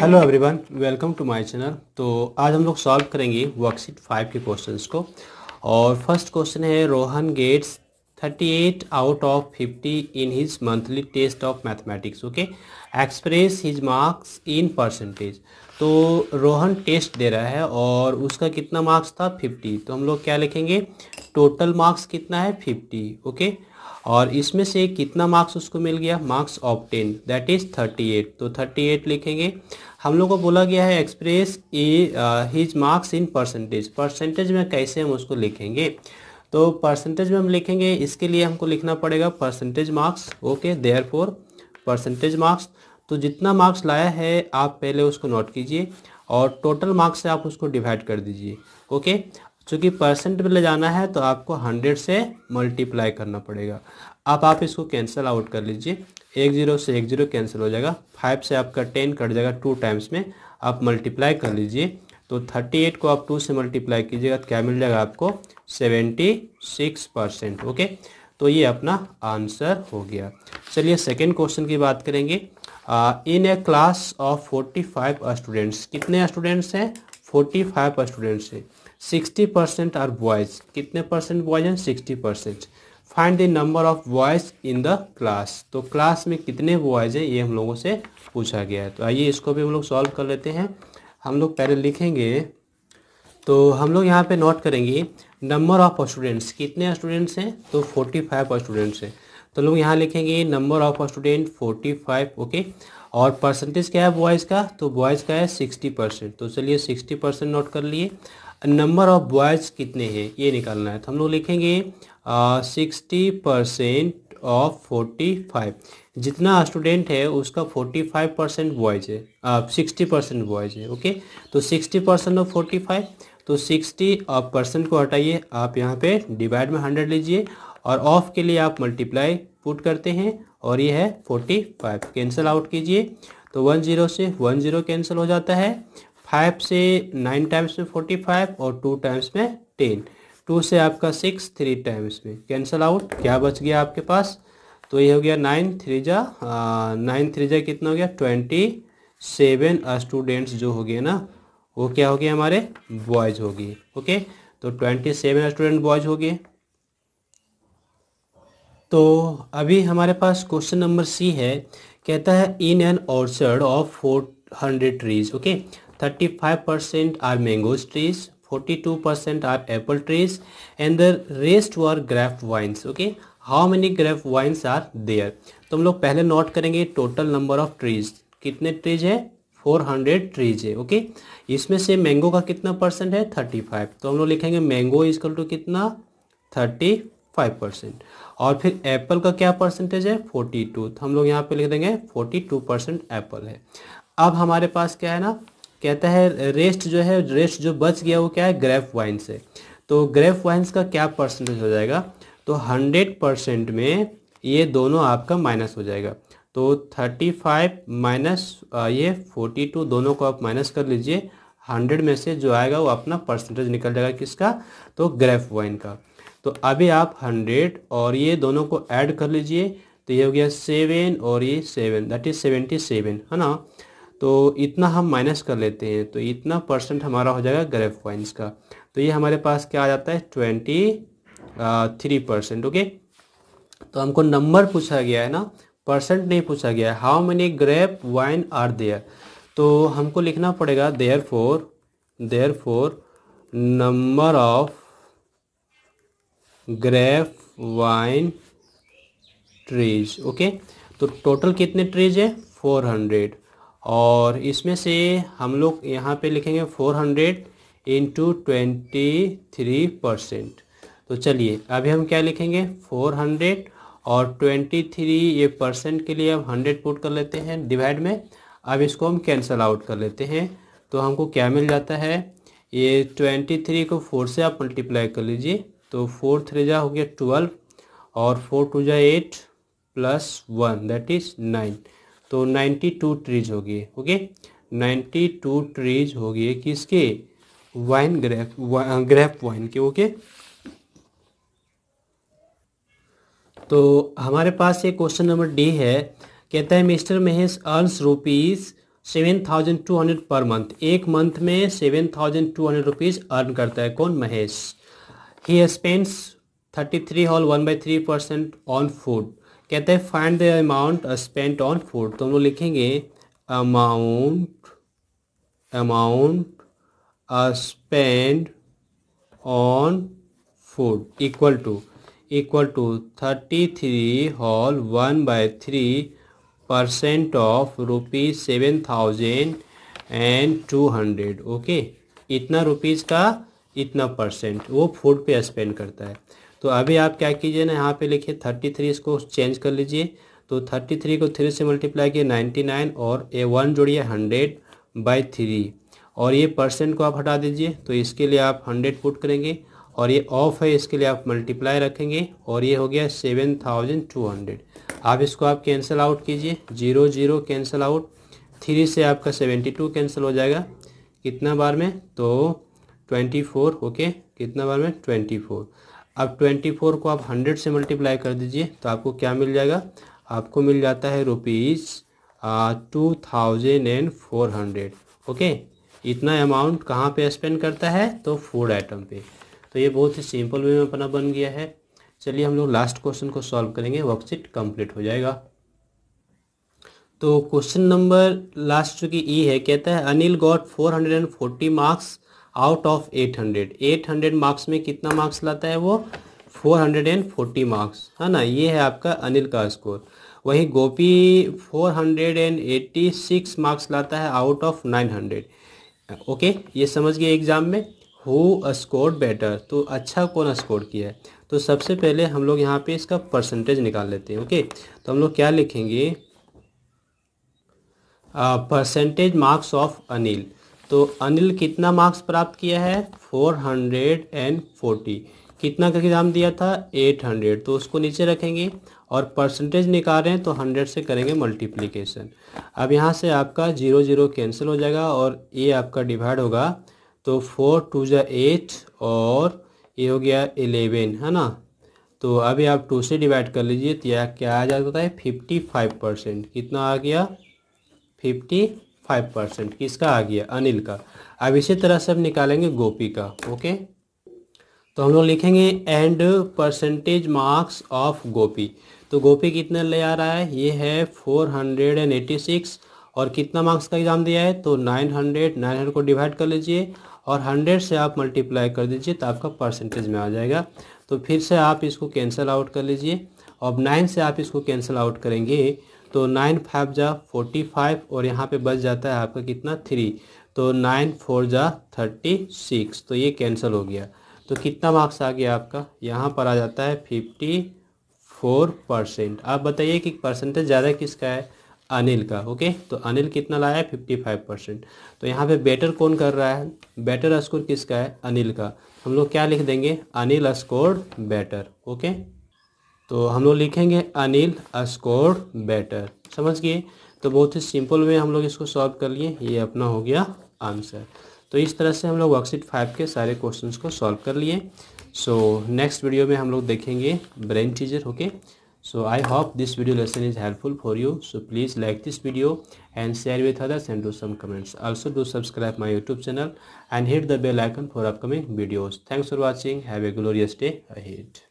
Hello everyone welcome to my channel तो आज हम लोग सॉल्व करेंगे वर्कशीट फाइव के क्वेश्चंस को और फर्स्ट क्वेश्चन है Rohan gets 38 out of 50 in his monthly test of mathematics okay express his marks in percentage तो रोहन टेस्ट दे रहा है और उसका कितना मार्क्स था 50 तो हम लोग क्या लिखेंगे टोटल मार्क्स कितना है 50 ओके okay? और इसमें से कितना मार्क्स उसको मिल गया marks of ten that is 38 तो 38 लिखेंगे हम लोग को बोला गया है express A his marks in percentage percentage में कैसे हम उसको लिखेंगे तो परसेंटेज में हम लिखेंगे इसके लिए हमको लिखना पड़ेगा percentage marks okay therefore percentage marks तो जितना मार्क्स लाया है आप पहले उसको नोट कीजिए और टोटल मार्क्स से आप उसको डिवाइड कर दीजिए ओके चूँकि परसेंट में ले जाना है तो आपको हंड्रेड से मल्टीप्लाई करना पड़ेगा आप आप इसको कैंसिल आउट कर लीजिए एक जीरो से एक जीरो कैंसिल हो जाएगा फाइव से आपका टेन कट जाएगा टू टाइम्स में आप मल्टीप्लाई कर लीजिए तो थर्टी एट को आप टू से मल्टीप्लाई कीजिएगा तो क्या मिल जाएगा आपको सेवेंटी सिक्स परसेंट ओके तो ये अपना आंसर हो गया चलिए सेकेंड क्वेश्चन की बात करेंगे in a class of forty five students कितने स्टूडेंट्स हैं फोर्टी फाइव स्टूडेंट्स हैं सिक्सटी परसेंट आर बॉयज कितने परसेंट बॉयज हैं sixty percent find the number of boys in the class तो क्लास में कितने बॉयज हैं ये हम लोगों से पूछा गया है तो आइए इसको भी हम लोग सॉल्व कर लेते हैं हम लोग पहले लिखेंगे तो हम लोग यहाँ पे नोट करेंगे नंबर ऑफ स्टूडेंट्स कितने स्टूडेंट्स हैं तो फोर्टी फाइव स्टूडेंट्स हैं तो लोग यहाँ लिखेंगे number of student forty five okay और परसेंटेज क्या है बॉयज़ का तो बॉयज़ का है सिक्सटी परसेंट तो चलिए सिक्सटी परसेंट नोट कर लिए नंबर ऑफ बॉयज़ कितने हैं ये निकालना है तो हम लोग लिखेंगे sixty percent of forty five जितना स्टूडेंट है उसका फोर्टी फाइव परसेंट बॉयज़ है सिक्सटी परसेंट बॉयज़ है ओके तो sixty percent of forty five तो सिक्सटी परसेंट को हटाइए आप यहाँ पे डिवाइड में हंड्रेड लीजिए और ऑफ के लिए आप मल्टीप्लाई पुट करते हैं और ये है फोर्टी फाइव कैंसिल आउट कीजिए तो वन जीरो से वन जीरो कैंसिल हो जाता है फाइव से नाइन टाइम्स में फोर्टी फाइव और टू टाइम्स में टेन टू से आपका सिक्स थ्री टाइम्स में कैंसल आउट क्या बच गया आपके पास तो ये हो गया नाइन थ्री जा नाइन थ्री जा कितना हो गया ट्वेंटी सेवन स्टूडेंट्स जो हो गए ना वो क्या हो गए हमारे बॉयज हो गए ओके तो ट्वेंटी सेवन स्टूडेंट बॉयज हो गए तो अभी हमारे पास क्वेश्चन नंबर सी है कहता है in an orchard of four hundred trees okay 35% are forty trees 42% are apple trees and the rest were grape vines okay how many grape vines are there तो हम लोग पहले नोट करेंगे total number of trees कितने trees है 400 trees है okay इसमें से मैंगो का कितना परसेंट है 35 तो हम लोग लिखेंगे मैंगो इजकल टू कितना 35 परसेंट और फिर एप्पल का क्या परसेंटेज है 42 तो हम लोग यहाँ पे लिख देंगे 42 परसेंट एप्पल है अब हमारे पास क्या है ना कहता है रेस्ट जो है रेस्ट जो बच गया वो क्या है ग्रेफ वाइन से तो ग्रेफ वाइन्स का क्या परसेंटेज हो जाएगा तो हंड्रेड परसेंट में ये दोनों आपका माइनस हो जाएगा तो थर्टी फाइव माइनस ये फोर्टी टू दोनों को आप माइनस कर लीजिए हंड्रेड में से जो आएगा वो अपना परसेंटेज निकल जाएगा किसका तो ग्रेफ वाइन का तो अभी आप हंड्रेड और ये दोनों को ऐड कर लीजिए तो ये हो गया सेवन और ये seven that is seventy seven है ना तो इतना हम माइनस कर लेते हैं तो इतना परसेंट हमारा हो जाएगा ग्रेफ वाइन्स का तो ये हमारे पास क्या आ जाता है ट्वेंटी थ्री परसेंट ओके तो हमको नंबर पूछा गया है ना परसेंट नहीं पूछा गया है how many grape vine are there तो हमको लिखना पड़ेगा therefore therefore number of grape vine trees okay तो टोटल कितने ट्रीज है फोर हंड्रेड और इसमें से हम लोग यहाँ पे लिखेंगे four hundred into twenty three percent तो चलिए अभी हम क्या लिखेंगे फोर हंड्रेड और ट्वेंटी थ्री ये परसेंट के लिए हम हंड्रेड पुट कर लेते हैं डिवाइड में अब इसको हम कैंसिल आउट कर लेते हैं तो हमको क्या मिल जाता है ये ट्वेंटी थ्री को फोर से आप मल्टीप्लाई कर लीजिए तो फोर थ्री जा हो गया ट्वेल्व और फोर टू जा eight plus one that is nine तो 92 ट्रीज होगी ओके 92 ट्रीज होगी किसके वाइन ग्रेप वा, ग्रेप वाइन के ओके तो हमारे पास ये क्वेश्चन नंबर डी है कहता है mister Mahesh earns rupees seven thousand two hundred per month एक मंथ में seven thousand two hundred rupees earn करता है कौन महेश ही spends thirty three whole one by three percent on food कहते हैं find the amount spent on food तो हम लोग लिखेंगे amount amount spend on food equal to equal to thirty three whole one by three percent of rupees seven thousand and two hundred okay इतना rupees का इतना percent वो food पे spend करता है तो अभी आप क्या कीजिए ना यहाँ पे लिखिए थर्टी थ्री इसको चेंज कर लीजिए तो थर्टी थ्री को थ्री से मल्टीप्लाई किए नाइन्टी नाइन और ए वन जोड़िए हंड्रेड बाई थ्री और ये परसेंट को आप हटा दीजिए तो इसके लिए आप हंड्रेड पुट करेंगे और ये ऑफ है इसके लिए आप मल्टीप्लाई रखेंगे और ये हो गया सेवन थाउजेंड टू हंड्रेड आप इसको आप कैंसिल आउट कीजिए zero zero cancel out three से आपका सेवेंटी टू कैंसिल हो जाएगा कितना बार में तो ट्वेंटी फोर ओके कितना बार में ट्वेंटी फोर अब ट्वेंटी फोर को आप हंड्रेड से मल्टीप्लाई कर दीजिए तो आपको क्या मिल जाएगा आपको मिल जाता है rupees two thousand and four hundred okay इतना अमाउंट कहाँ पे स्पेंड करता है तो फूड आइटम पे तो ये बहुत ही सिंपल वे में अपना बन गया है चलिए हम लोग लास्ट क्वेश्चन को सॉल्व करेंगे वर्कशीट कंप्लीट हो जाएगा तो क्वेश्चन नंबर लास्ट की ई है कहता है Anil got four hundred and forty marks out of 800 800 marks में कितना मार्क्स लाता है वो 440 मार्क्स है ना ये है आपका अनिल का स्कोर वहीं गोपी 486 मार्क्स लाता है आउट ऑफ 900 ओके ये समझ गए एग्ज़ाम में हु स्कोर बेटर तो अच्छा कौन स्कोर किया है तो सबसे पहले हम लोग यहाँ पे इसका परसेंटेज निकाल लेते हैं ओके तो हम लोग क्या लिखेंगे परसेंटेज मार्क्स ऑफ अनिल तो अनिल कितना मार्क्स प्राप्त किया है फोर हंड्रेड एंड फोर्टी कितना का एग्ज़ाम दिया था एट हंड्रेड तो उसको नीचे रखेंगे और परसेंटेज निकाल रहे हैं तो हंड्रेड से करेंगे मल्टीप्लिकेशन अब यहाँ से आपका जीरो जीरो कैंसिल हो जाएगा और ये आपका डिवाइड होगा तो फोर टू जो एट और ये हो गया एलेवन है ना तो अभी आप टू से डिवाइड कर लीजिए तो यह क्या आ जाता है फिफ्टी फाइव परसेंट कितना आ गया फिफ्टी फाइव परसेंट किसका आ गया अनिल का अब इसी तरह से हम निकालेंगे गोपी का ओके तो हम लोग लिखेंगे and percentage marks of Gopi तो गोपी कितना ले आ रहा है ये है four hundred and eighty six और कितना मार्क्स का एग्ज़ाम दिया है तो नाइन हंड्रेड नाइन हंड्रेड को डिवाइड कर लीजिए और हंड्रेड से आप मल्टीप्लाई कर दीजिए तो आपका परसेंटेज में आ जाएगा तो फिर से आप इसको कैंसिल आउट कर लीजिए अब नाइन से आप इसको कैंसिल आउट करेंगे तो नाइन फाइव जा फोर्टी फाइव और यहाँ पे बच जाता है आपका कितना थ्री तो नाइन फोर जा थर्टी सिक्स तो ये कैंसिल हो गया तो कितना मार्क्स आ गया आपका यहाँ पर आ जाता है फिफ्टी फोर परसेंट आप बताइए कि परसेंटेज ज़्यादा किसका है अनिल का ओके तो अनिल कितना लाया है फिफ्टी फाइव परसेंट तो यहाँ पे बेटर कौन कर रहा है बेटर स्कोर किसका है अनिल का हम लोग क्या लिख देंगे अनिल स्कोर बेटर ओके तो हम लोग लिखेंगे अनिल स्कोर बेटर समझ गए तो बहुत ही सिंपल वे हम लोग इसको सॉल्व कर लिए ये अपना हो गया आंसर तो इस तरह से हम लोग वर्कशीट फाइव के सारे क्वेश्चंस को सॉल्व कर लिए सो नेक्स्ट वीडियो में हम लोग देखेंगे brain teaser okay so I hope this video lesson is helpful for you so please like this video and share with others and do some comments also do subscribe my YouTube channel and hit the bell icon for upcoming videos thanks for watching have a glorious day hit